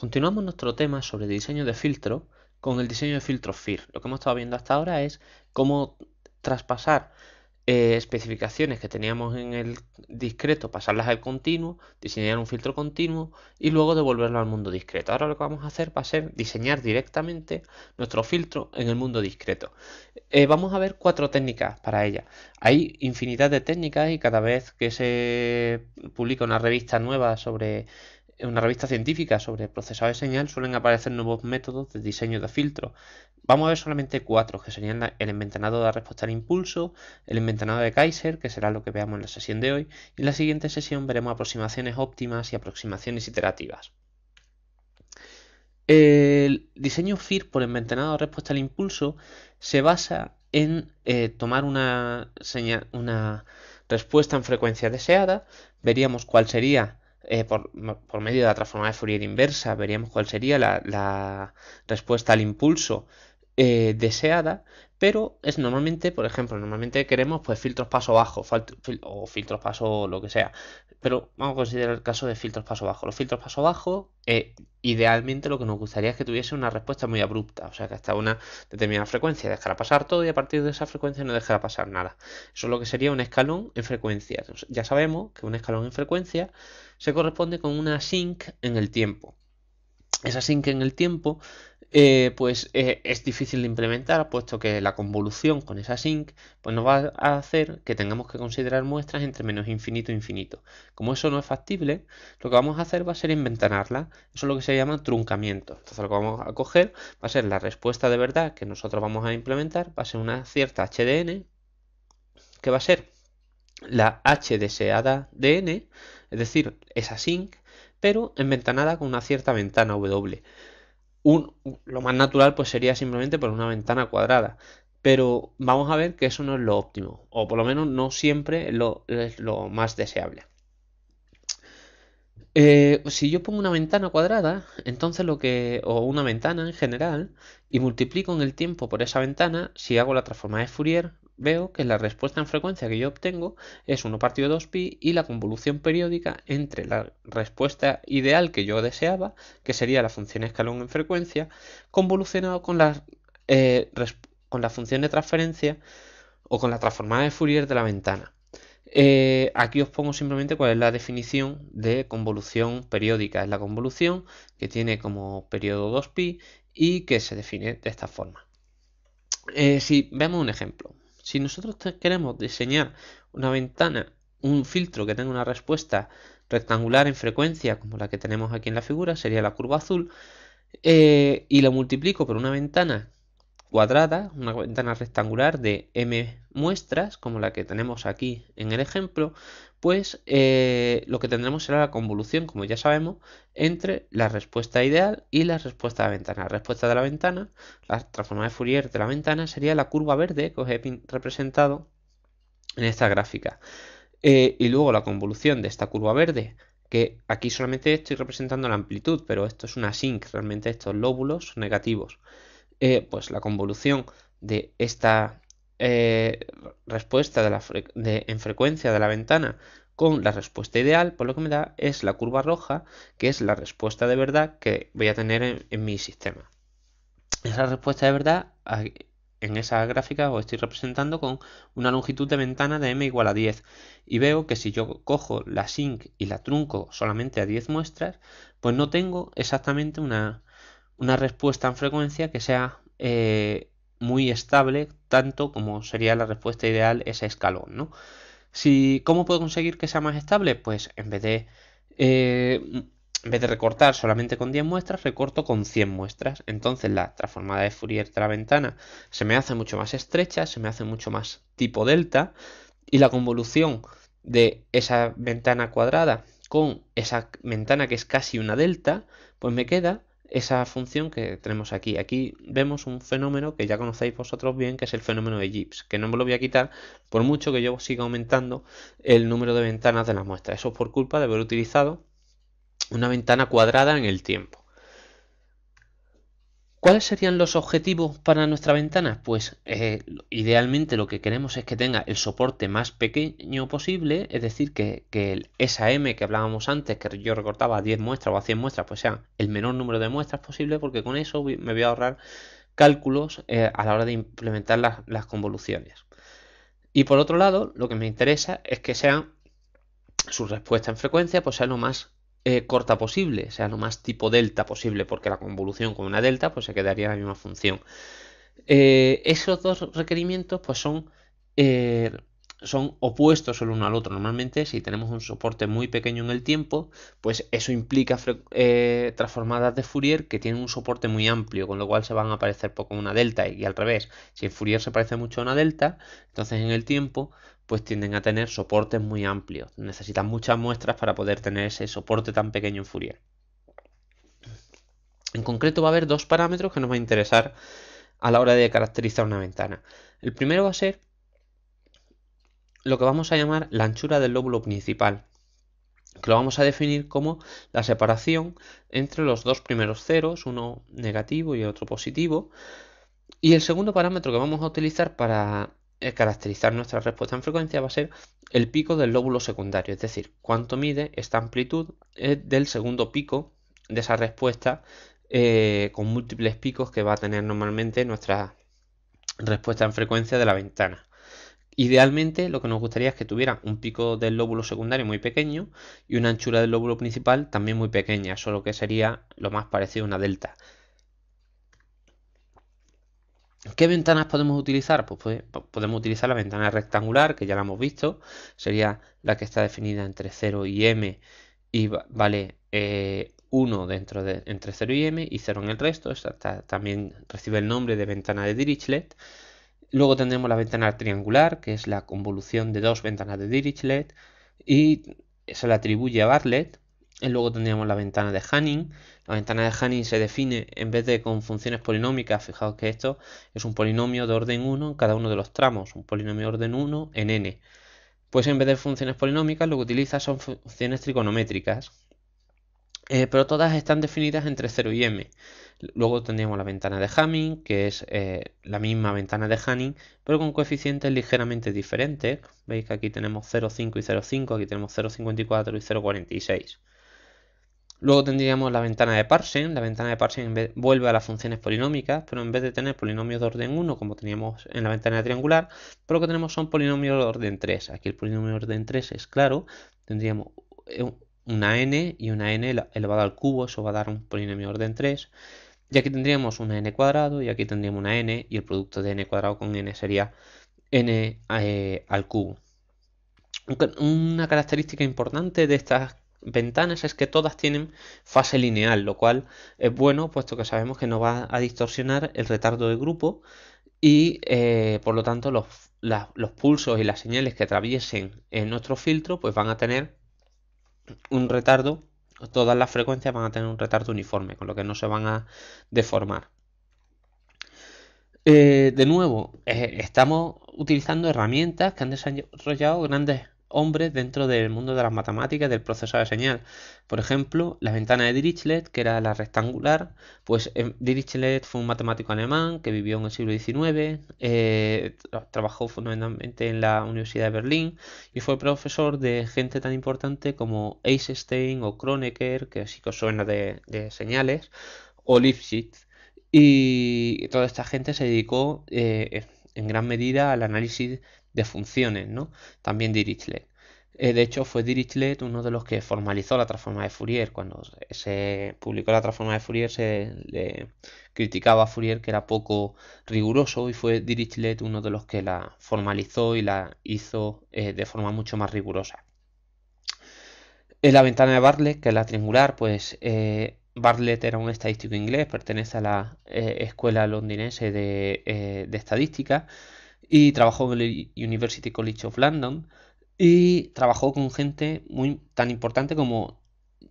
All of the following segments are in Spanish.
Continuamos nuestro tema sobre diseño de filtro con el diseño de filtro FIR. Lo que hemos estado viendo hasta ahora es cómo traspasar eh, especificaciones que teníamos en el discreto, pasarlas al continuo, diseñar un filtro continuo y luego devolverlo al mundo discreto. Ahora lo que vamos a hacer va a ser diseñar directamente nuestro filtro en el mundo discreto. Eh, vamos a ver cuatro técnicas para ella. Hay infinidad de técnicas y cada vez que se publica una revista nueva sobre en una revista científica sobre procesado de señal suelen aparecer nuevos métodos de diseño de filtro. Vamos a ver solamente cuatro, que serían el envenenado de respuesta al impulso, el envenenado de Kaiser, que será lo que veamos en la sesión de hoy, y en la siguiente sesión veremos aproximaciones óptimas y aproximaciones iterativas. El diseño FIR por envenenado de respuesta al impulso se basa en eh, tomar una respuesta en frecuencia deseada, veríamos cuál sería eh, por, medio de la transformada de Fourier inversa, veríamos cuál sería la, la respuesta al impulso eh, deseada, pero es normalmente, por ejemplo, normalmente queremos pues filtros paso bajo o filtros paso lo que sea, pero vamos a considerar el caso de filtros paso bajo. Los filtros paso bajo, eh, idealmente lo que nos gustaría es que tuviese una respuesta muy abrupta, o sea, que hasta una determinada frecuencia dejara pasar todo y a partir de esa frecuencia no dejará pasar nada. Eso es lo que sería un escalón en frecuencia. Ya sabemos que un escalón en frecuencia se corresponde con una sinc en el tiempo. Esa sinc en el tiempo eh, pues eh, es difícil de implementar, puesto que la convolución con esa sync pues nos va a hacer que tengamos que considerar muestras entre menos infinito e infinito. Como eso no es factible, lo que vamos a hacer va a ser inventanarla. Eso es lo que se llama truncamiento. Entonces lo que vamos a coger va a ser la respuesta de verdad que nosotros vamos a implementar, va a ser una cierta HDN, que va a ser la H deseada de N, es decir, esa sync, pero inventanada con una cierta ventana W lo más natural pues sería simplemente por pues, una ventana cuadrada. Pero vamos a ver que eso no es lo óptimo, o por lo menos no siempre es lo más deseable. Eh, si yo pongo una ventana cuadrada, entonces lo que. o una ventana en general, y multiplico en el tiempo por esa ventana, si hago la transformada de Fourier, Veo que la respuesta en frecuencia que yo obtengo es 1 partido 2pi y la convolución periódica entre la respuesta ideal que yo deseaba, que sería la función escalón en frecuencia, convolucionado con la, eh, función de transferencia o con la transformada de Fourier de la ventana. Eh, aquí os pongo simplemente cuál es la definición de convolución periódica. Es la convolución que tiene como periodo 2pi y que se define de esta forma. Eh, si vemos un ejemplo, si nosotros queremos diseñar una ventana, un filtro que tenga una respuesta rectangular en frecuencia, como la que tenemos aquí en la figura, sería la curva azul, eh, y lo multiplico por una ventana cuadrada, una ventana rectangular de m muestras, como la que tenemos aquí en el ejemplo, pues eh, lo que tendremos será la convolución, como ya sabemos, entre la respuesta ideal y la respuesta de la ventana. La respuesta de la ventana, la transformada de Fourier de la ventana, sería la curva verde que os he representado en esta gráfica. Eh, y luego la convolución de esta curva verde que aquí solamente estoy representando la amplitud, pero esto es una sinc, realmente estos lóbulos negativos. Eh, pues la convolución de esta eh, respuesta de la en frecuencia de la ventana con la respuesta ideal, por pues lo que me da es la curva roja, que es la respuesta de verdad que voy a tener en, en mi sistema. Esa respuesta de verdad en esa gráfica os estoy representando con una longitud de ventana de m igual a 10 y veo que si yo cojo la sync y la trunco solamente a 10 muestras, pues no tengo exactamente una, una respuesta en frecuencia que sea eh, muy estable, tanto como sería la respuesta ideal ese escalón, ¿no? Si, ¿Cómo puedo conseguir que sea más estable? Pues en vez de, eh, en vez de recortar solamente con 10 muestras, recorto con 100 muestras. Entonces la transformada de Fourier de la ventana se me hace mucho más estrecha, se me hace mucho más tipo delta y la convolución de esa ventana cuadrada con esa ventana que es casi una delta, pues me queda esa función que tenemos aquí. Aquí vemos un fenómeno que ya conocéis vosotros bien, que es el fenómeno de Gibbs, que no me lo voy a quitar por mucho que yo siga aumentando el número de ventanas de la muestra. Eso es por culpa de haber utilizado una ventana cuadrada en el tiempo. ¿Cuáles serían los objetivos para nuestra ventana? Pues eh, idealmente lo que queremos es que tenga el soporte más pequeño posible, es decir, que, que el SAM que hablábamos antes, que yo recortaba a 10 muestras o a 100 muestras, pues sea el menor número de muestras posible, porque con eso me voy a ahorrar cálculos eh, a la hora de implementar las, convoluciones. Y por otro lado, lo que me interesa es que sea su respuesta en frecuencia pues sea lo más eh, corta posible, sea, lo más tipo delta posible, porque la convolución con una delta pues se quedaría la misma función. Eh, esos dos requerimientos pues son eh, son opuestos el uno al otro. Normalmente, si tenemos un soporte muy pequeño en el tiempo, pues eso implica eh, transformadas de Fourier que tienen un soporte muy amplio, con lo cual se van a parecer poco a una delta. Y al revés, si en Fourier se parece mucho a una delta, entonces en el tiempo, pues tienden a tener soportes muy amplios. Necesitan muchas muestras para poder tener ese soporte tan pequeño en Fourier. En concreto, va a haber dos parámetros que nos va a interesar a la hora de caracterizar una ventana. El primero va a ser lo que vamos a llamar la anchura del lóbulo principal, que lo vamos a definir como la separación entre los dos primeros ceros, uno negativo y otro positivo. Y el segundo parámetro que vamos a utilizar para eh, caracterizar nuestra respuesta en frecuencia va a ser el pico del lóbulo secundario, es decir, cuánto mide esta amplitud eh, del segundo pico de esa respuesta eh, con múltiples picos que va a tener normalmente nuestra respuesta en frecuencia de la ventana. Idealmente lo que nos gustaría es que tuviera un pico del lóbulo secundario muy pequeño y una anchura del lóbulo principal también muy pequeña, solo que sería lo más parecido a una delta. ¿Qué ventanas podemos utilizar? Pues, pues podemos utilizar la ventana rectangular, que ya la hemos visto, sería la que está definida entre 0 y m y vale 1 eh, dentro de, entre 0 y m y 0 en el resto. también recibe el nombre de ventana de Dirichlet. Luego tendríamos la ventana triangular, que es la convolución de dos ventanas de Dirichlet, y se la atribuye a Bartlett. Y luego tendríamos la ventana de Hanning. La ventana de Hanning se define en vez de con funciones polinómicas, fijaos que esto es un polinomio de orden 1 en cada uno de los tramos, un polinomio de orden 1 en n. Pues en vez de funciones polinómicas lo que utiliza son funciones trigonométricas, eh, pero todas están definidas entre 0 y m. Luego tendríamos la ventana de Hamming, que es eh, la misma ventana de Hamming, pero con coeficientes ligeramente diferentes. Veis que aquí tenemos 0,5 y 0,5, aquí tenemos 0,54 y 0,46. Luego tendríamos la ventana de Parsen La ventana de Parsen vuelve a las funciones polinómicas, pero en vez de tener polinomios de orden 1, como teníamos en la ventana triangular, pero pues lo que tenemos son polinomios de orden 3. Aquí el polinomio de orden 3 es claro, tendríamos eh, una n y una n elevado al cubo, eso va a dar un polinomio de orden 3. Y aquí tendríamos una n cuadrado y aquí tendríamos una n y el producto de n cuadrado con n sería n eh, al cubo. Una característica importante de estas ventanas es que todas tienen fase lineal, lo cual es bueno puesto que sabemos que no va a distorsionar el retardo de grupo y eh, por lo tanto los, los pulsos y las señales que atraviesen en nuestro filtro pues van a tener un retardo, todas las frecuencias van a tener un retardo uniforme, con lo que no se van a deformar. Eh, de nuevo, eh, estamos utilizando herramientas que han desarrollado grandes hombres dentro del mundo de las matemáticas del procesador de señal. Por ejemplo, la ventana de Dirichlet, que era la rectangular, pues em, Dirichlet fue un matemático alemán que vivió en el siglo XIX, eh, trabajó fundamentalmente en la Universidad de Berlín y fue profesor de gente tan importante como Eisenstein o Kronecker, que sí que suena de, señales, o Lipschitz. Y toda esta gente se dedicó eh, en gran medida al análisis de funciones, ¿no? También Dirichlet. Eh, de hecho, fue Dirichlet uno de los que formalizó la transforma de Fourier. Cuando se publicó la transforma de Fourier se le criticaba a Fourier que era poco riguroso y fue Dirichlet uno de los que la formalizó y la hizo eh, de forma mucho más rigurosa. En la ventana de Bartlett, que es la triangular, pues eh, Bartlett era un estadístico inglés, pertenece a la eh, escuela londinense de, de estadística y trabajó en el University College of London y trabajó con gente muy tan importante como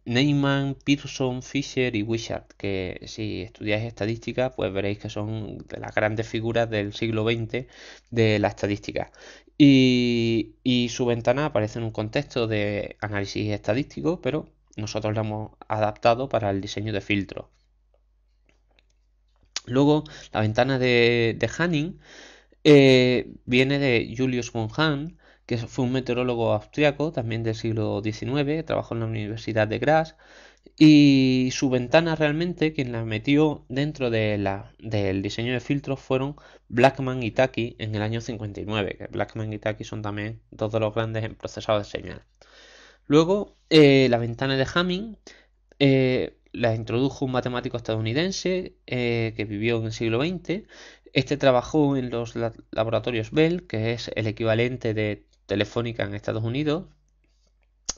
Neyman, Pearson, Fisher y Wishart, que si estudiáis estadística, pues veréis que son de las grandes figuras del siglo XX de la estadística. Y, su ventana aparece en un contexto de análisis estadístico, pero nosotros la hemos adaptado para el diseño de filtros. Luego, la ventana de, de Hanning eh, viene de Julius von Hahn, que fue un meteorólogo austriaco, también del siglo XIX, trabajó en la Universidad de Graz, y su ventana realmente, quien la metió dentro de la, del diseño de filtros, fueron Blackman y Taki en el año 59, que Blackman y Taki son también dos de los grandes en procesado de señal. Luego, eh, la ventana de Hamming eh, la introdujo un matemático estadounidense eh, que vivió en el siglo XX este trabajó en los laboratorios Bell, que es el equivalente de Telefónica en Estados Unidos,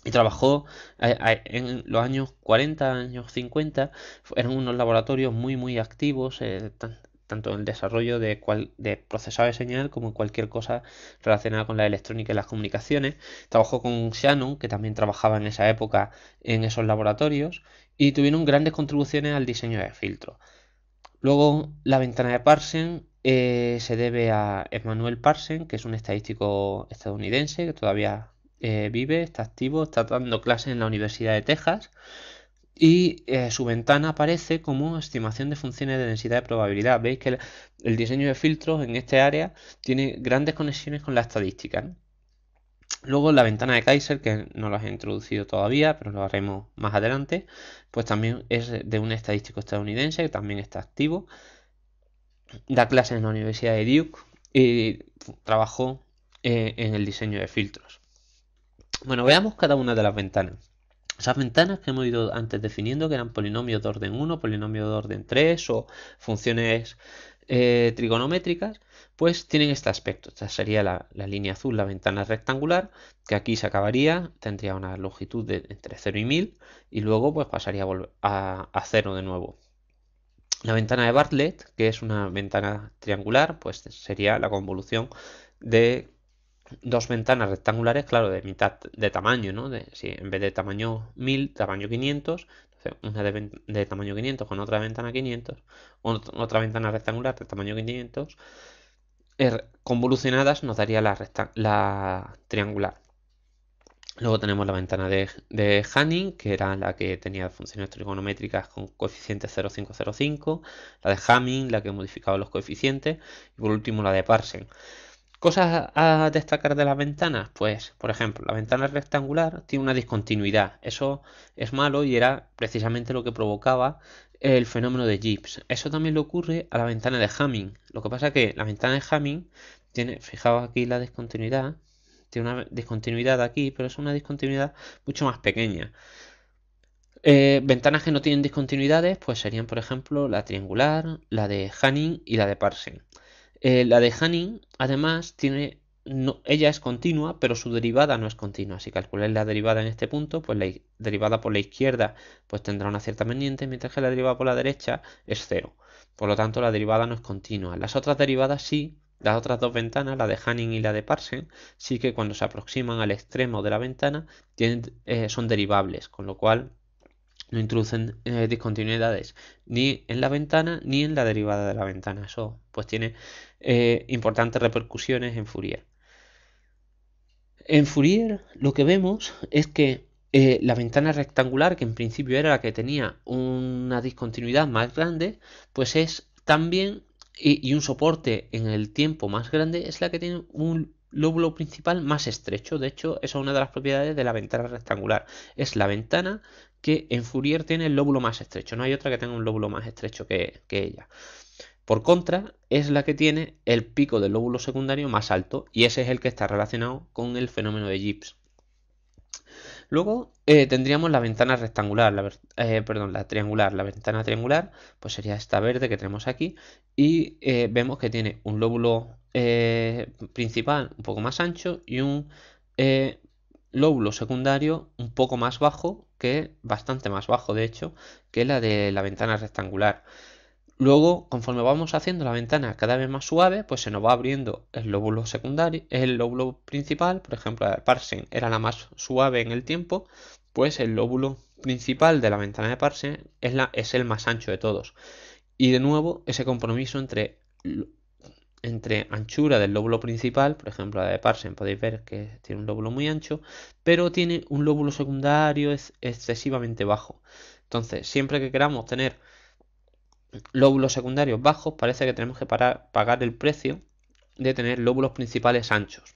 y trabajó en los años 40, años 50, eran unos laboratorios muy, muy activos, eh, tanto en el desarrollo de, cual, de procesado de señal como en cualquier cosa relacionada con la electrónica y las comunicaciones. Trabajó con Shannon, que también trabajaba en esa época en esos laboratorios, y tuvieron grandes contribuciones al diseño de filtros. Luego, la ventana de Parsen eh, se debe a Emmanuel Parsen, que es un estadístico estadounidense que todavía eh, vive, está activo, está dando clases en la Universidad de Texas. Y eh, su ventana aparece como estimación de funciones de densidad de probabilidad. Veis que el, diseño de filtros en esta área tiene grandes conexiones con la estadística. Luego la ventana de Kaiser, que no las he introducido todavía, pero lo haremos más adelante, pues también es de un estadístico estadounidense que también está activo. Da clases en la Universidad de Duke y trabajó eh, en el diseño de filtros. Bueno, veamos cada una de las ventanas. Esas ventanas que hemos ido antes definiendo, que eran polinomios de orden 1, polinomios de orden 3 o funciones eh, trigonométricas, pues tienen este aspecto. Esta sería la, línea azul, la ventana rectangular, que aquí se acabaría, tendría una longitud de entre 0 y 1000 y luego pues pasaría a, a 0 de nuevo. La ventana de Bartlett, que es una ventana triangular, pues sería la convolución de dos ventanas rectangulares, claro, de mitad de tamaño, ¿no? De, si en vez de tamaño 1000, tamaño 500, una de, de, tamaño 500 con otra ventana 500, otra ventana rectangular de tamaño 500 Er, convolucionadas nos daría la, la triangular. Luego tenemos la ventana de, de, Hanning, que era la que tenía funciones trigonométricas con coeficientes 0,505, la de Hamming, la que modificaba los coeficientes, y por último la de Parsen Cosas a destacar de las ventanas, pues, por ejemplo, la ventana rectangular tiene una discontinuidad. Eso es malo y era precisamente lo que provocaba el fenómeno de Gibbs. Eso también le ocurre a la ventana de Hamming. Lo que pasa es que la ventana de Hamming tiene, fijaos aquí la discontinuidad, tiene una discontinuidad aquí, pero es una discontinuidad mucho más pequeña. Eh, ventanas que no tienen discontinuidades, pues serían, por ejemplo, la triangular, la de Hamming y la de Parsing. Eh, la de Hamming, además, tiene ella es continua, pero su derivada no es continua. Si calculáis la derivada en este punto, pues la derivada por la izquierda pues tendrá una cierta pendiente, mientras que la derivada por la derecha es cero. Por lo tanto, la derivada no es continua. Las otras derivadas sí, las otras dos ventanas, la de Hanning y la de Parsen, sí que cuando se aproximan al extremo de la ventana eh, son derivables, con lo cual no introducen eh, discontinuidades ni en la ventana ni en la derivada de la ventana. Eso pues tiene eh, importantes repercusiones en Fourier. En Fourier lo que vemos es que eh, la ventana rectangular, que en principio era la que tenía una discontinuidad más grande, pues es también, y, un soporte en el tiempo más grande, es la que tiene un lóbulo principal más estrecho. De hecho, esa es una de las propiedades de la ventana rectangular. Es la ventana que en Fourier tiene el lóbulo más estrecho. No hay otra que tenga un lóbulo más estrecho que ella. Por contra, es la que tiene el pico del lóbulo secundario más alto y ese es el que está relacionado con el fenómeno de Gibbs. Luego eh, tendríamos la ventana rectangular, eh, perdón, la triangular. La ventana triangular pues sería esta verde que tenemos aquí y eh, vemos que tiene un lóbulo principal un poco más ancho y un lóbulo secundario un poco más bajo, que bastante más bajo de hecho, que la de la ventana rectangular. Luego, conforme vamos haciendo la ventana cada vez más suave, pues se nos va abriendo el lóbulo secundario, el lóbulo principal, por ejemplo, la de Parsen era la más suave en el tiempo, pues el lóbulo principal de la ventana de parsen es, la, es el más ancho de todos. Y de nuevo, ese compromiso entre, entre anchura del lóbulo principal, por ejemplo, la de Parsen, podéis ver que tiene un lóbulo muy ancho, pero tiene un lóbulo secundario excesivamente bajo. Entonces, siempre que queramos tener lóbulos secundarios bajos, parece que tenemos que pagar el precio de tener lóbulos principales anchos.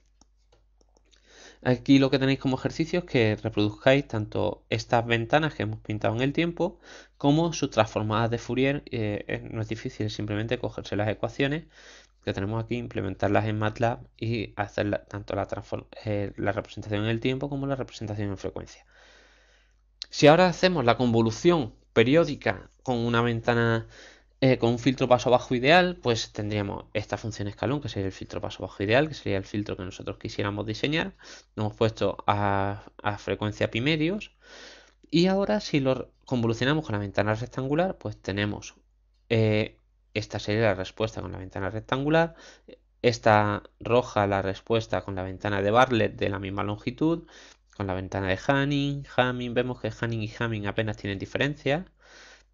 Aquí lo que tenéis como ejercicio es que reproduzcáis tanto estas ventanas que hemos pintado en el tiempo como sus transformadas de Fourier. Eh, eh, no es difícil simplemente cogerse las ecuaciones que tenemos aquí, implementarlas en MATLAB y hacer tanto la, eh, la representación en el tiempo como la representación en frecuencia. Si ahora hacemos la convolución periódica con una ventana eh, con un filtro paso bajo ideal, pues tendríamos esta función escalón, que sería el filtro paso bajo ideal, que sería el filtro que nosotros quisiéramos diseñar. Lo hemos puesto a, frecuencia pi medios. Y ahora, si lo convolucionamos con la ventana rectangular, pues tenemos eh, esta sería la respuesta con la ventana rectangular. Esta roja la respuesta con la ventana de Bartlett de la misma longitud con la ventana de Hanning, Hamming, vemos que hanning y Hamming apenas tienen diferencia.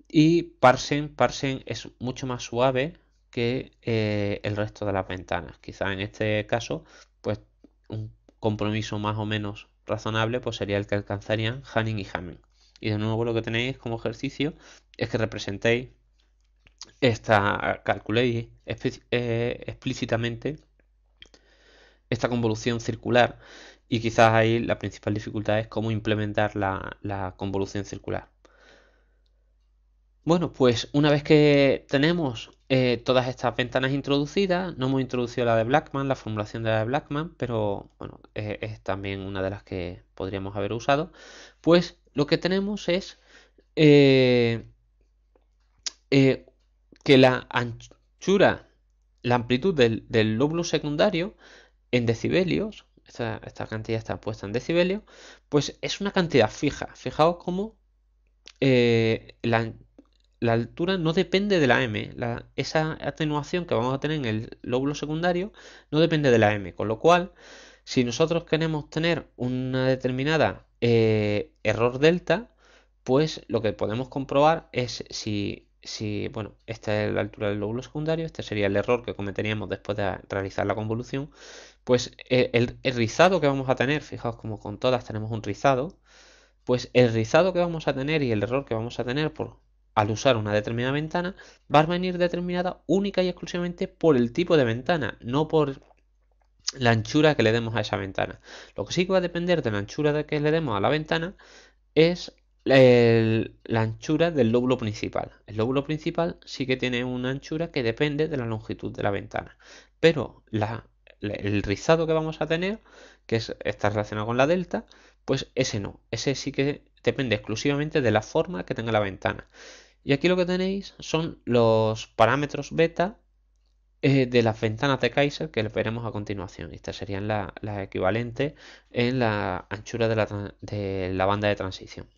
Y parsen, parsen es mucho más suave que eh, el resto de las ventanas. Quizá en este caso, pues un compromiso más o menos razonable pues sería el que alcanzarían hanning y Hamming. Y de nuevo lo que tenéis como ejercicio es que representéis esta, calculéis eh, explícitamente esta convolución circular y quizás ahí la principal dificultad es cómo implementar la, convolución circular. Bueno, pues una vez que tenemos eh, todas estas ventanas introducidas, no hemos introducido la de Blackman, la formulación de la de Blackman, pero bueno, es también una de las que podríamos haber usado, pues lo que tenemos es eh, eh, que la anchura, la amplitud del, del lóbulo secundario en decibelios esta, cantidad está puesta en decibelios, pues es una cantidad fija. Fijaos cómo eh, la, altura no depende de la M. esa atenuación que vamos a tener en el lóbulo secundario no depende de la M. Con lo cual, si nosotros queremos tener una determinada eh, error delta, pues lo que podemos comprobar es si si, bueno, esta es la altura del lóbulo secundario, este sería el error que cometeríamos después de realizar la convolución, pues eh, el, rizado que vamos a tener, fijaos como con todas tenemos un rizado, pues el rizado que vamos a tener y el error que vamos a tener por, al usar una determinada ventana va a venir determinada única y exclusivamente por el tipo de ventana, no por la anchura que le demos a esa ventana. Lo que sí que va a depender de la anchura que le demos a la ventana es la anchura del lóbulo principal. El lóbulo principal sí que tiene una anchura que depende de la longitud de la ventana, pero el rizado que vamos a tener, que está relacionado con la delta, pues ese no, ese sí que depende exclusivamente de la forma que tenga la ventana. Y aquí lo que tenéis son los parámetros beta eh, de las ventanas de Kaiser que veremos a continuación. Estas serían las la equivalentes en la anchura de la banda de transición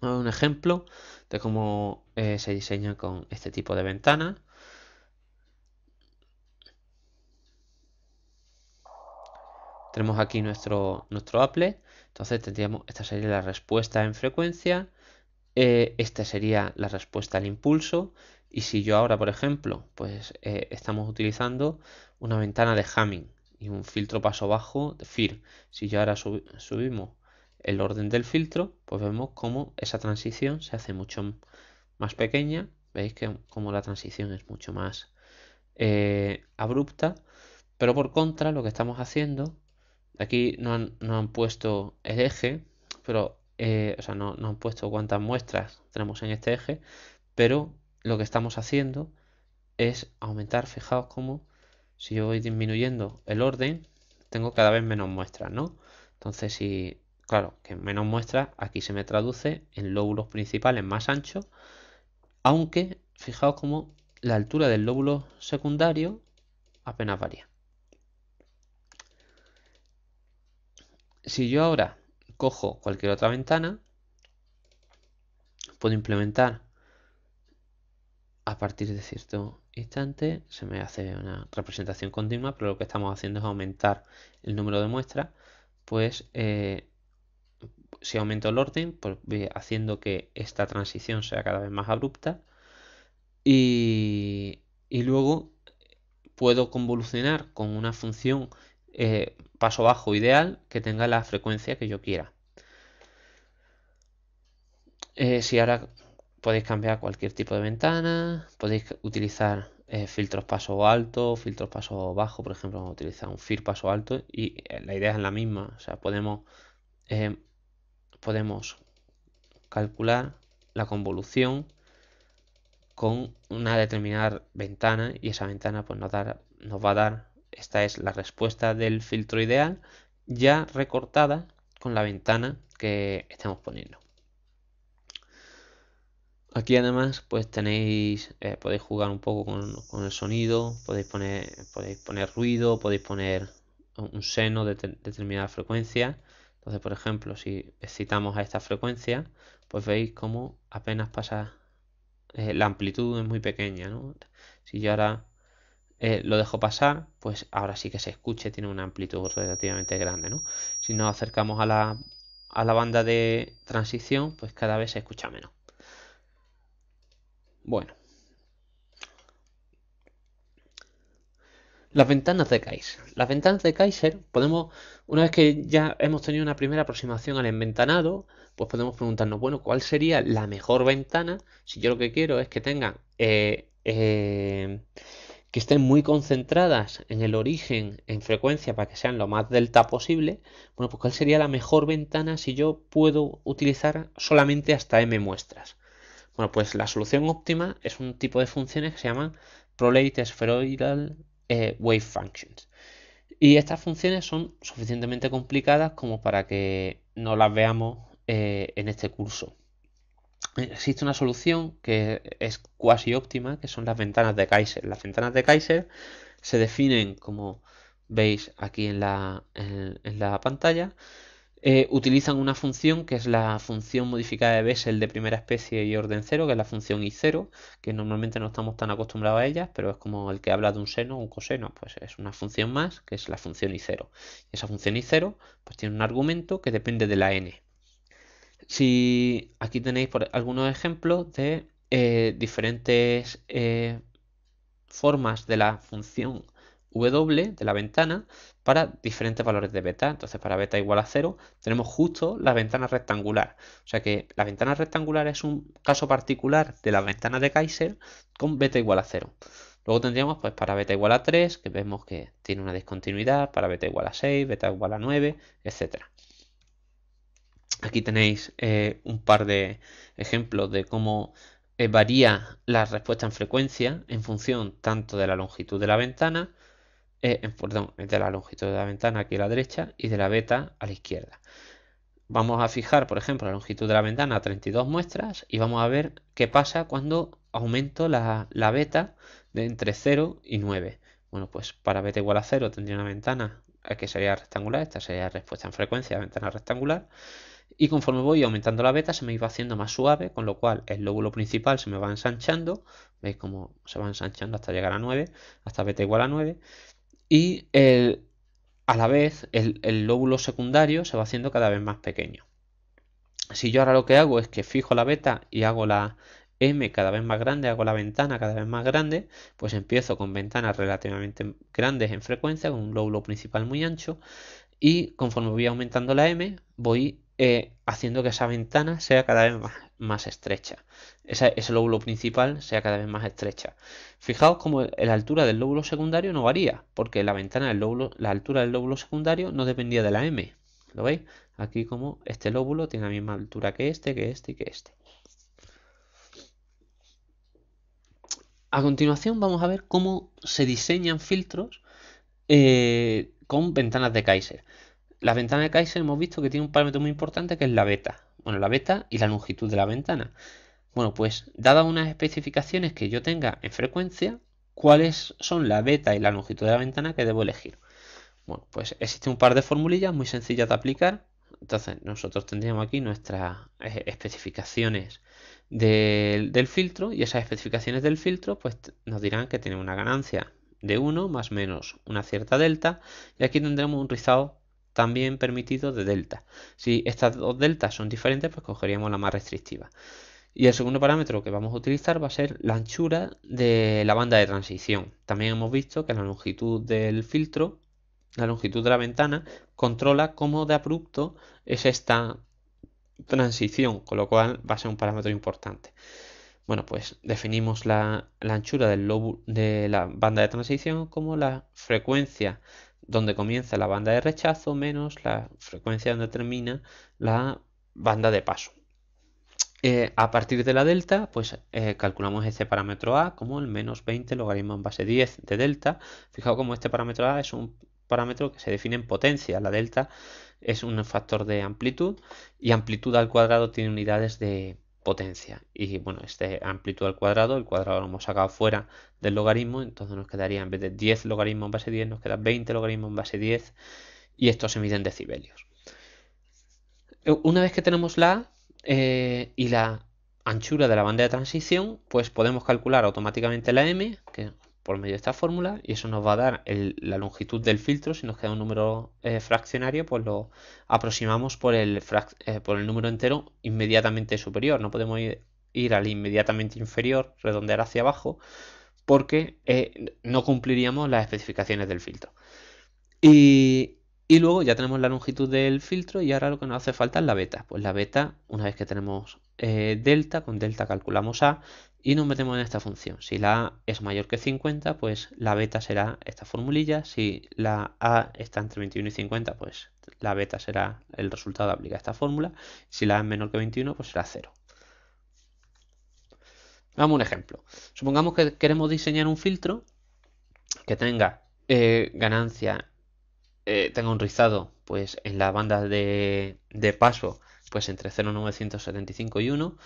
un ejemplo de cómo eh, se diseña con este tipo de ventana. Tenemos aquí nuestro, nuestro Apple, entonces tendríamos, esta sería la respuesta en frecuencia, eh, esta sería la respuesta al impulso, y si yo ahora, por ejemplo, pues eh, estamos utilizando una ventana de Hamming y un filtro paso bajo de FIR, si yo ahora subimos el orden del filtro, pues vemos cómo esa transición se hace mucho más pequeña. Veis que como la transición es mucho más eh, abrupta. Pero por contra, lo que estamos haciendo, aquí no han, puesto el eje, pero, eh, no, no han puesto cuántas muestras tenemos en este eje, pero lo que estamos haciendo es aumentar, fijaos como si yo voy disminuyendo el orden, tengo cada vez menos muestras, ¿no? Entonces, si Claro, que menos muestras aquí se me traduce en lóbulos principales más anchos, aunque fijaos como la altura del lóbulo secundario apenas varía. Si yo ahora cojo cualquier otra ventana, puedo implementar a partir de cierto instante, se me hace una representación continua, pero lo que estamos haciendo es aumentar el número de muestras, pues eh, si aumento el orden, pues haciendo que esta transición sea cada vez más abrupta. Y, y luego puedo convolucionar con una función eh, paso bajo ideal que tenga la frecuencia que yo quiera. Eh, si ahora podéis cambiar cualquier tipo de ventana, podéis utilizar eh, filtros paso alto, filtros paso bajo, por ejemplo, vamos a utilizar un fir paso alto y la idea es la misma, o sea, podemos podemos calcular la convolución con una determinada ventana y esa ventana pues, nos, va a dar, esta es la respuesta del filtro ideal ya recortada con la ventana que estamos poniendo. Aquí además pues tenéis, eh, podéis jugar un poco con, con, el sonido, podéis poner, podéis poner ruido, podéis poner un seno de determinada frecuencia entonces, por ejemplo, si excitamos a esta frecuencia, pues veis cómo apenas pasa, eh, la amplitud es muy pequeña, Si yo ahora eh, lo dejo pasar, pues ahora sí que se escuche, tiene una amplitud relativamente grande, Si nos acercamos a la, a la banda de transición, pues cada vez se escucha menos. Bueno, Las ventanas de Kaiser. Las ventanas de Kaiser podemos, una vez que ya hemos tenido una primera aproximación al enventanado, pues podemos preguntarnos, bueno, ¿cuál sería la mejor ventana? Si yo lo que quiero es que tengan, eh, eh, que estén muy concentradas en el origen, en frecuencia, para que sean lo más delta posible, bueno, pues ¿cuál sería la mejor ventana si yo puedo utilizar solamente hasta m muestras? Bueno, pues la solución óptima es un tipo de funciones que se llaman prolate spheroidal eh, wave functions. Y estas funciones son suficientemente complicadas como para que no las veamos eh, en este curso. Existe una solución que es cuasi óptima, que son las ventanas de Kaiser. Las ventanas de Kaiser se definen como veis aquí en la, en la pantalla eh, utilizan una función que es la función modificada de Bessel de primera especie y orden cero, que es la función i0, que normalmente no estamos tan acostumbrados a ellas, pero es como el que habla de un seno o un coseno, pues es una función más que es la función i0. esa función i0 pues tiene un argumento que depende de la n. Si aquí tenéis por algunos ejemplos de eh, diferentes eh, formas de la función w de la ventana para diferentes valores de beta. Entonces para beta igual a 0 tenemos justo la ventana rectangular. O sea que la ventana rectangular es un caso particular de la ventana de Kaiser con beta igual a 0. Luego tendríamos pues para beta igual a 3, que vemos que tiene una discontinuidad, para beta igual a 6, beta igual a 9, etcétera. Aquí tenéis eh, un par de ejemplos de cómo eh, varía la respuesta en frecuencia en función tanto de la longitud de la ventana perdón, eh, de la longitud de la ventana aquí a la derecha y de la beta a la izquierda. Vamos a fijar, por ejemplo, la longitud de la ventana a 32 muestras y vamos a ver qué pasa cuando aumento la, beta de entre 0 y 9. Bueno, pues para beta igual a 0 tendría una ventana eh, que sería rectangular, esta sería respuesta en frecuencia, ventana rectangular. Y conforme voy aumentando la beta se me iba haciendo más suave, con lo cual el lóbulo principal se me va ensanchando, veis cómo se va ensanchando hasta llegar a 9, hasta beta igual a 9, y el, a la vez el, lóbulo secundario se va haciendo cada vez más pequeño. Si yo ahora lo que hago es que fijo la beta y hago la, M cada vez más grande, hago la ventana cada vez más grande, pues empiezo con ventanas relativamente grandes en frecuencia, con un lóbulo principal muy ancho, y conforme voy aumentando la M, voy eh, haciendo que esa ventana sea cada vez más más estrecha. Ese, lóbulo principal sea cada vez más estrecha. Fijaos como la altura del lóbulo secundario no varía, porque la ventana del lóbulo, la altura del lóbulo secundario no dependía de la M. ¿Lo veis? Aquí como este lóbulo tiene la misma altura que este, que este y que este. A continuación vamos a ver cómo se diseñan filtros eh, con ventanas de Kaiser. La ventana de Kaiser hemos visto que tiene un parámetro muy importante que es la beta bueno, la beta y la longitud de la ventana. Bueno, pues dadas unas especificaciones que yo tenga en frecuencia, ¿cuáles son la beta y la longitud de la ventana que debo elegir? Bueno, pues existe un par de formulillas muy sencillas de aplicar. Entonces, nosotros tendríamos aquí nuestras eh, especificaciones del, filtro y esas especificaciones del filtro pues nos dirán que tiene una ganancia de 1 más menos una cierta delta y aquí tendremos un rizado también permitido de delta. Si estas dos deltas son diferentes, pues cogeríamos la más restrictiva. Y el segundo parámetro que vamos a utilizar va a ser la anchura de la banda de transición. También hemos visto que la longitud del filtro, la longitud de la ventana, controla cómo de abrupto es esta transición, con lo cual va a ser un parámetro importante. Bueno, pues definimos la, anchura del de la banda de transición como la frecuencia donde comienza la banda de rechazo menos la frecuencia donde termina la banda de paso. Eh, a partir de la delta, pues eh, calculamos este parámetro A como el menos 20 logaritmo en base 10 de delta. Fijaos como este parámetro A es un parámetro que se define en potencia. La delta es un factor de amplitud y amplitud al cuadrado tiene unidades de, potencia. Y bueno, este amplitud al cuadrado, el cuadrado lo hemos sacado fuera del logaritmo, entonces nos quedaría en vez de 10 logaritmos en base 10, nos queda 20 logaritmos en base 10, y esto se mide en decibelios. Eh, una vez que tenemos la eh, y la anchura de la banda de transición, pues podemos calcular automáticamente la M, que por medio de esta fórmula y eso nos va a dar la longitud del filtro. Si nos queda un número eh, fraccionario, pues lo aproximamos por el, eh, por el número entero inmediatamente superior. No podemos ir, al inmediatamente inferior, redondear hacia abajo, porque eh, no cumpliríamos las especificaciones del filtro. Y, luego ya tenemos la longitud del filtro y ahora lo que nos hace falta es la beta. Pues la beta, una vez que tenemos delta, con delta calculamos A, y nos metemos en esta función. Si la A es mayor que 50, pues la beta será esta formulilla. Si la A está entre 21 y 50, pues la beta será el resultado de aplicar esta fórmula. Si la A es menor que 21, pues será 0. Vamos a un ejemplo. Supongamos que queremos diseñar un filtro que tenga eh, ganancia, eh, tenga un rizado pues en la banda de, de paso pues entre 0,975 y 1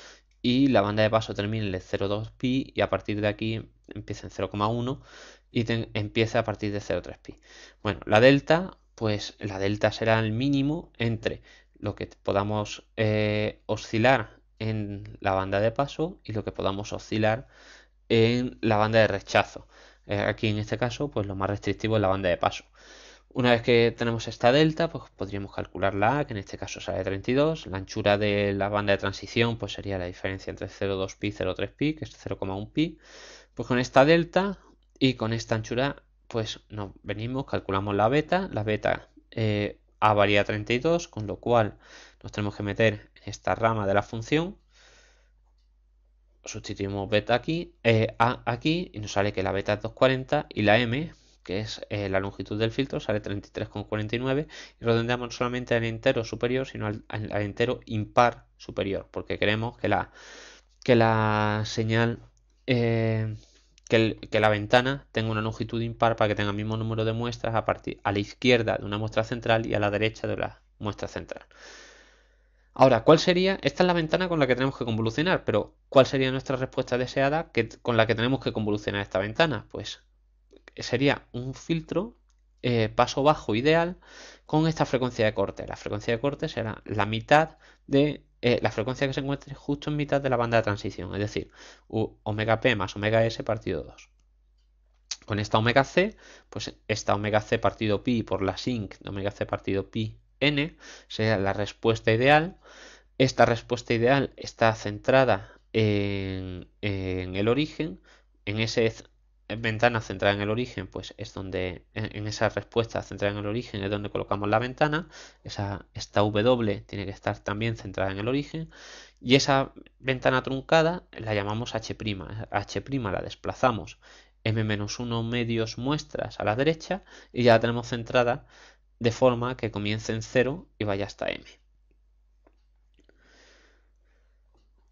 y la banda de paso termina en el 0,2pi y a partir de aquí empieza en 0,1 y empieza a partir de 0,3pi. Bueno, la delta, pues la delta será el mínimo entre lo que podamos eh, oscilar en la banda de paso y lo que podamos oscilar en la banda de rechazo. Eh, aquí en este caso, pues lo más restrictivo es la banda de paso. Una vez que tenemos esta delta, pues podríamos calcular la A, que en este caso sale 32. La anchura de la banda de transición pues sería la diferencia entre 0,2pi y 0,3pi, que es 0,1pi. Pues con esta delta y con esta anchura, pues nos venimos, calculamos la beta. La beta eh, A varía 32, con lo cual nos tenemos que meter en esta rama de la función. Sustituimos beta aquí, eh, A aquí, y nos sale que la beta es 240 y la M que es eh, la longitud del filtro, sale 33,49 y redondeamos solamente al entero superior, sino al, entero impar superior, porque queremos que la, que la señal, eh, que, la ventana tenga una longitud impar para que tenga el mismo número de muestras a, partir, a la izquierda de una muestra central y a la derecha de la muestra central. Ahora, ¿cuál sería? Esta es la ventana con la que tenemos que convolucionar, pero ¿cuál sería nuestra respuesta deseada que, con la que tenemos que convolucionar esta ventana? Pues sería un filtro eh, paso bajo ideal con esta frecuencia de corte. La frecuencia de corte será la mitad de eh, la frecuencia que se encuentre justo en mitad de la banda de transición, es decir, omega p más omega s partido 2. Con esta omega c, pues esta omega c partido pi por la sinc de omega c partido pi n sería la respuesta ideal. Esta respuesta ideal está centrada en el origen, en ese ventana centrada en el origen, pues es donde en esa respuesta centrada en el origen es donde colocamos la ventana. Esa, esta W tiene que estar también centrada en el origen. Y esa ventana truncada la llamamos H'. H' la desplazamos M-1 medios muestras a la derecha y ya la tenemos centrada de forma que comience en 0 y vaya hasta M.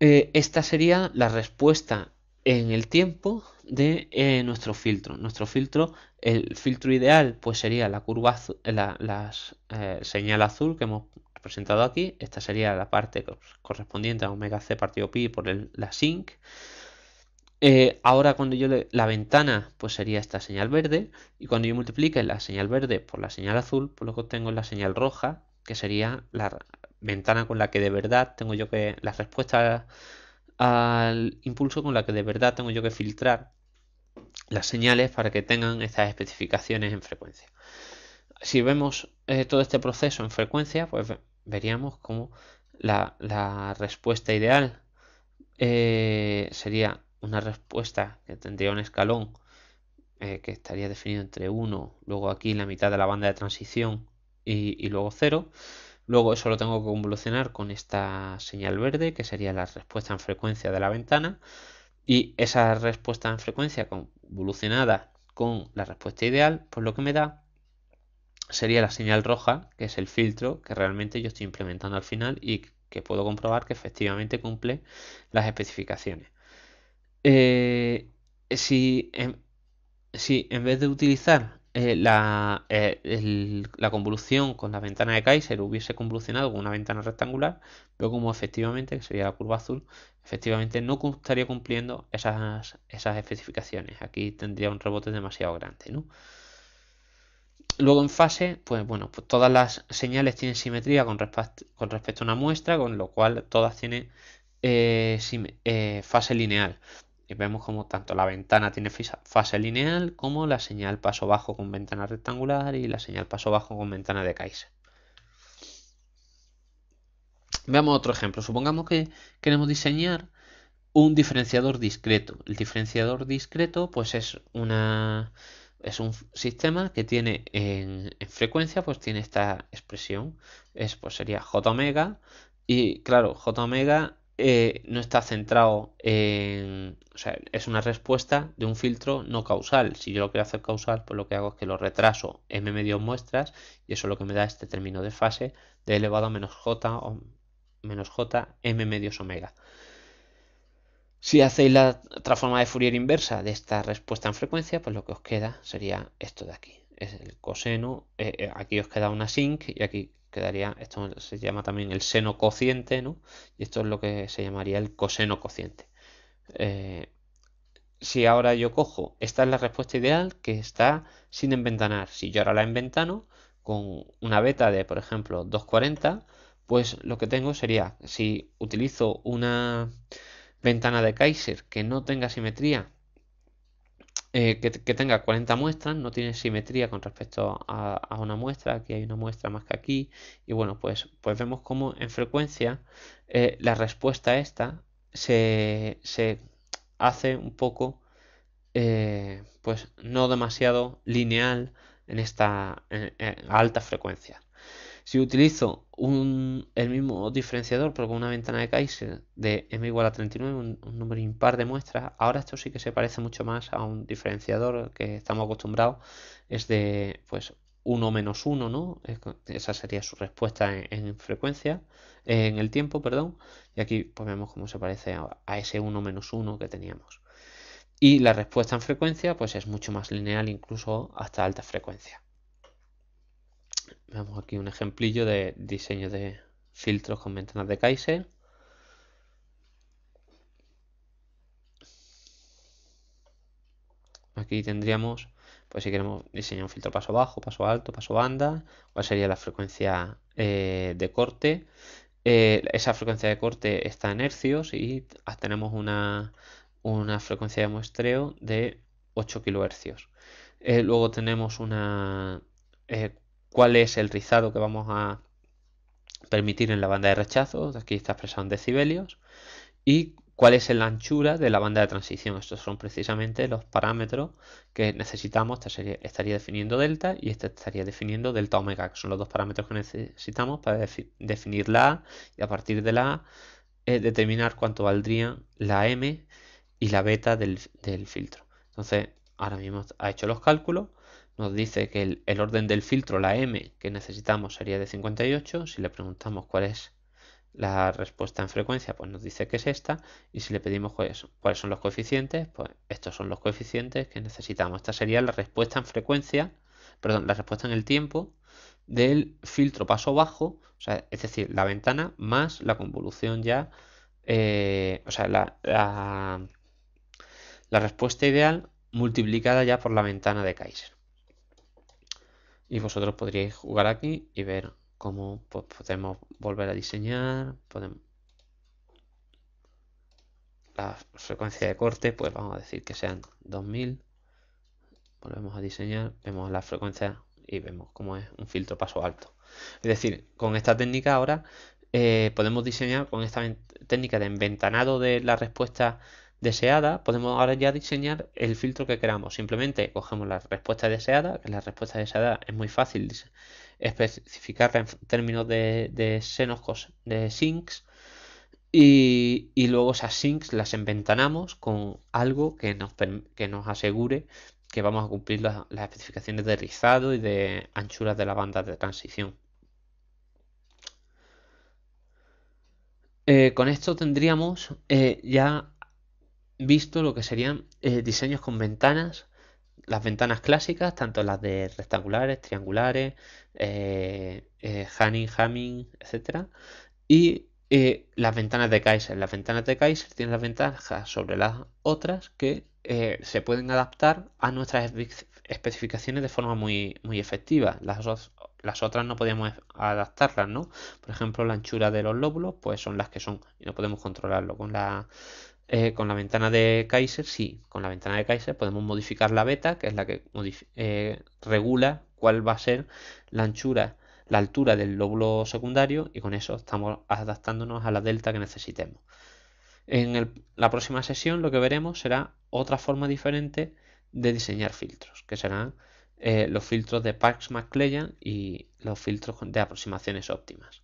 Eh, esta sería la respuesta en el tiempo de eh, nuestro filtro. Nuestro filtro, el filtro ideal, pues sería la curva, azul, la eh, señal azul que hemos representado aquí. Esta sería la parte correspondiente a omega c partido pi por la sinc. Eh, ahora cuando yo la ventana, pues sería esta señal verde. Y cuando yo multiplique la señal verde por la señal azul, pues lo que obtengo es la señal roja, que sería la ventana con la que de verdad tengo yo que la respuesta al impulso con la que de verdad tengo yo que filtrar las señales para que tengan estas especificaciones en frecuencia. Si vemos eh, todo este proceso en frecuencia, pues veríamos cómo la, respuesta ideal eh, sería una respuesta que tendría un escalón eh, que estaría definido entre 1, luego aquí en la mitad de la banda de transición y, y luego 0. Luego eso lo tengo que convolucionar con esta señal verde, que sería la respuesta en frecuencia de la ventana. Y esa respuesta en frecuencia convolucionada con la respuesta ideal, pues lo que me da sería la señal roja, que es el filtro que realmente yo estoy implementando al final y que puedo comprobar que efectivamente cumple las especificaciones. Eh, si, si en vez de utilizar eh, eh, la, convolución con la ventana de Kaiser hubiese convolucionado con una ventana rectangular, luego como efectivamente, que sería la curva azul, efectivamente no estaría cumpliendo esas, esas especificaciones. Aquí tendría un rebote demasiado grande, Luego en fase, pues bueno, pues todas las señales tienen simetría con, con respecto a una muestra, con lo cual todas tienen eh, fase lineal. Y vemos como tanto la ventana tiene fase lineal como la señal paso bajo con ventana rectangular y la señal paso bajo con ventana de Kaiser. Veamos otro ejemplo. Supongamos que queremos diseñar un diferenciador discreto. El diferenciador discreto pues es, una, es un sistema que tiene en, frecuencia pues tiene esta expresión. Es, pues sería j omega y claro, j omega eh, no está centrado en... O sea, es una respuesta de un filtro no causal. Si yo lo quiero hacer causal, pues lo que hago es que lo retraso m medios muestras y eso es lo que me da este término de fase de elevado a menos j o menos j m medios omega. Si hacéis la transforma de Fourier inversa de esta respuesta en frecuencia, pues lo que os queda sería esto de aquí. Es el coseno, eh, eh, aquí os queda una sinc y aquí quedaría, esto se llama también el seno cociente, ¿no? Y esto es lo que se llamaría el coseno cociente. Eh, si ahora yo cojo, esta es la respuesta ideal que está sin enventanar. Si yo ahora la enventano con una beta de, por ejemplo, 240, pues lo que tengo sería, si utilizo una ventana de Kaiser que no tenga simetría, eh, que, tenga 40 muestras, no tiene simetría con respecto a, una muestra, aquí hay una muestra más que aquí, y bueno, pues, pues vemos cómo en frecuencia eh, la respuesta a esta se, hace un poco, eh, pues no demasiado lineal en esta alta frecuencia. Si utilizo el mismo diferenciador, pero con una ventana de Kaiser de m igual a 39, un, número impar de muestras, ahora esto sí que se parece mucho más a un diferenciador que estamos acostumbrados, es de pues 1 menos 1, ¿no? Esa sería su respuesta en, frecuencia, en el tiempo, perdón. Y aquí pues, vemos cómo se parece a, ese 1 menos 1 que teníamos. Y la respuesta en frecuencia pues es mucho más lineal incluso hasta alta frecuencia. Veamos aquí un ejemplillo de diseño de filtros con ventanas de Kaiser. Aquí tendríamos, pues si queremos diseñar un filtro paso bajo, paso alto, paso banda, cuál sería la frecuencia eh, de corte. Eh, esa frecuencia de corte está en hercios y tenemos una, frecuencia de muestreo de 8 kHz. Eh, luego tenemos una cuál es el rizado que vamos a permitir en la banda de rechazo, aquí está expresado en decibelios, y cuál es la anchura de la banda de transición. Estos son precisamente los parámetros que necesitamos. Esta sería estaría definiendo delta y este estaría definiendo delta omega, que son los dos parámetros que necesitamos para definir la A y a partir de la A eh, determinar cuánto valdrían la M y la beta del filtro. Entonces, ahora mismo ha hecho los cálculos nos dice que el, orden del filtro, la M, que necesitamos sería de 58. Si le preguntamos cuál es la respuesta en frecuencia, pues nos dice que es esta. Y si le pedimos cuáles son los coeficientes, pues estos son los coeficientes que necesitamos. Esta sería la respuesta en frecuencia, perdón, la respuesta en el tiempo del filtro paso bajo, es decir, la ventana más la convolución ya, eh, o sea, la, la respuesta ideal multiplicada ya por la ventana de Kaiser y vosotros podríais jugar aquí y ver cómo podemos volver a diseñar podemos la frecuencia de corte pues vamos a decir que sean 2000 volvemos a diseñar vemos la frecuencia y vemos cómo es un filtro paso alto es decir con esta técnica ahora eh, podemos diseñar con esta técnica de enventanado de la respuesta deseada, podemos ahora ya diseñar el filtro que queramos. Simplemente cogemos la respuesta deseada, que la respuesta deseada es muy fácil especificarla en términos de, de senos de sinks. Y, luego esas sinks las enventanamos con algo que nos, que nos asegure que vamos a cumplir las, especificaciones de rizado y de anchura de la banda de transición. Eh, con esto tendríamos eh, ya visto lo que serían eh, diseños con ventanas, las ventanas clásicas, tanto las de rectangulares, triangulares, Hanning, eh, eh, Hamming, etc. Y las ventanas de Kaiser. Las ventanas de Kaiser tienen las ventajas sobre las otras que se pueden adaptar a nuestras especificaciones de forma muy, muy efectiva. Las, las otras no podíamos adaptarlas, ¿no? Por ejemplo, la anchura de los lóbulos, pues son las que son y no podemos controlarlo. Con la eh, con la ventana de Kaiser, sí, con la ventana de Kaiser podemos modificar la beta, que es la que eh, regula cuál va a ser la anchura, la altura del lóbulo secundario, y con eso estamos adaptándonos a la delta que necesitemos. En la próxima sesión lo que veremos será otra forma diferente de diseñar filtros, que serán eh, los filtros de Parks-McClellan y los filtros de aproximaciones óptimas.